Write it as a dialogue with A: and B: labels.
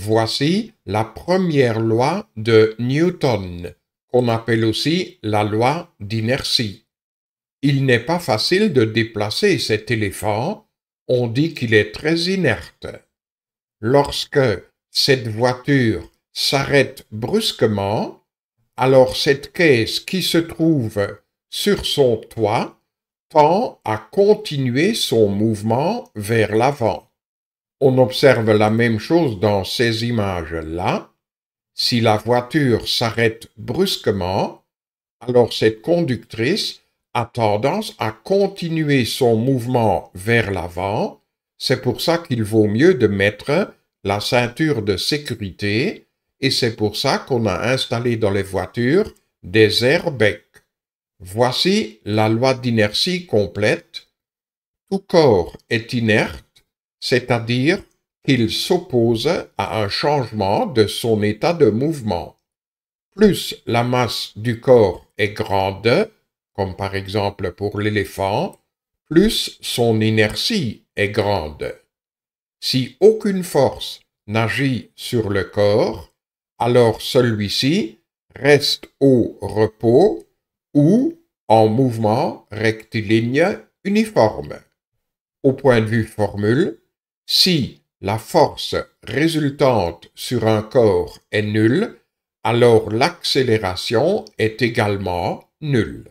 A: Voici la première loi de Newton, qu'on appelle aussi la loi d'inertie. Il n'est pas facile de déplacer cet éléphant, on dit qu'il est très inerte. Lorsque cette voiture s'arrête brusquement, alors cette caisse qui se trouve sur son toit tend à continuer son mouvement vers l'avant. On observe la même chose dans ces images-là. Si la voiture s'arrête brusquement, alors cette conductrice a tendance à continuer son mouvement vers l'avant. C'est pour ça qu'il vaut mieux de mettre la ceinture de sécurité et c'est pour ça qu'on a installé dans les voitures des airbags. Voici la loi d'inertie complète. Tout corps est inerte c'est-à-dire qu'il s'oppose à un changement de son état de mouvement. Plus la masse du corps est grande, comme par exemple pour l'éléphant, plus son inertie est grande. Si aucune force n'agit sur le corps, alors celui-ci reste au repos ou en mouvement rectiligne uniforme. Au point de vue formule, si la force résultante sur un corps est nulle, alors l'accélération est également nulle.